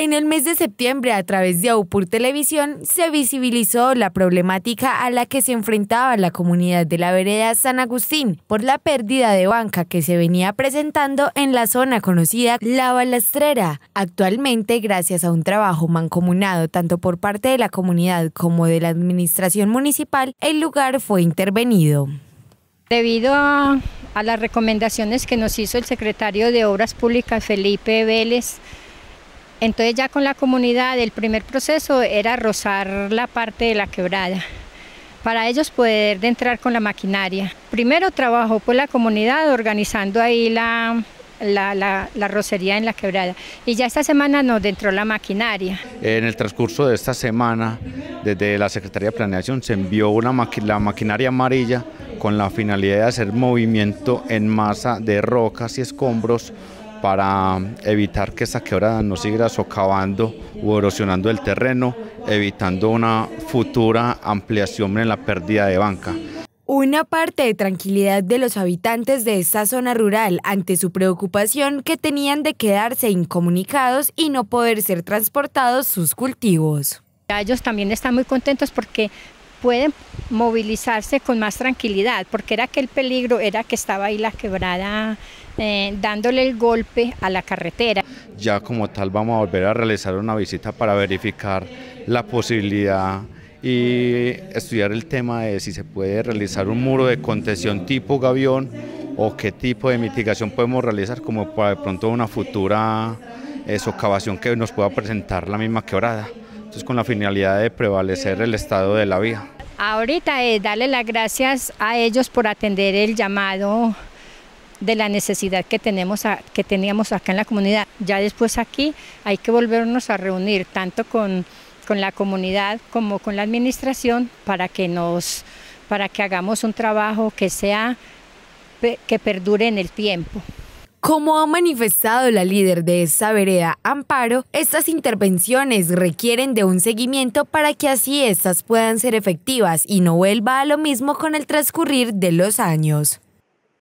En el mes de septiembre, a través de Aupur Televisión, se visibilizó la problemática a la que se enfrentaba la comunidad de la vereda San Agustín por la pérdida de banca que se venía presentando en la zona conocida La Balastrera. Actualmente, gracias a un trabajo mancomunado tanto por parte de la comunidad como de la administración municipal, el lugar fue intervenido. Debido a, las recomendaciones que nos hizo el secretario de Obras Públicas, Felipe Vélez, entonces ya con la comunidad el primer proceso era rozar la parte de la quebrada para ellos poder entrar con la maquinaria. Primero trabajó por pues la comunidad organizando ahí la, la, rocería en la quebrada y ya esta semana nos entró la maquinaria. En el transcurso de esta semana desde la Secretaría de Planeación se envió una la maquinaria amarilla con la finalidad de hacer movimiento en masa de rocas y escombros para evitar que esa quebrada no siga socavando o erosionando el terreno, evitando una futura ampliación en la pérdida de banca. Una parte de tranquilidad de los habitantes de esta zona rural ante su preocupación que tenían de quedarse incomunicados y no poder ser transportados sus cultivos. Ellos también están muy contentos porque puede movilizarse con más tranquilidad, porque era que el peligro era que estaba ahí la quebrada eh, dándole el golpe a la carretera. Ya como tal vamos a volver a realizar una visita para verificar la posibilidad y estudiar el tema de si se puede realizar un muro de contención tipo gavión o qué tipo de mitigación podemos realizar como para de pronto una futura eh, socavación que nos pueda presentar la misma quebrada entonces con la finalidad de prevalecer el estado de la vía. Ahorita es eh, darle las gracias a ellos por atender el llamado de la necesidad que, tenemos que teníamos acá en la comunidad. Ya después aquí hay que volvernos a reunir tanto con, la comunidad como con la administración para que, para que hagamos un trabajo que, sea, que perdure en el tiempo. Como ha manifestado la líder de esta vereda, Amparo, estas intervenciones requieren de un seguimiento para que así estas puedan ser efectivas y no vuelva a lo mismo con el transcurrir de los años.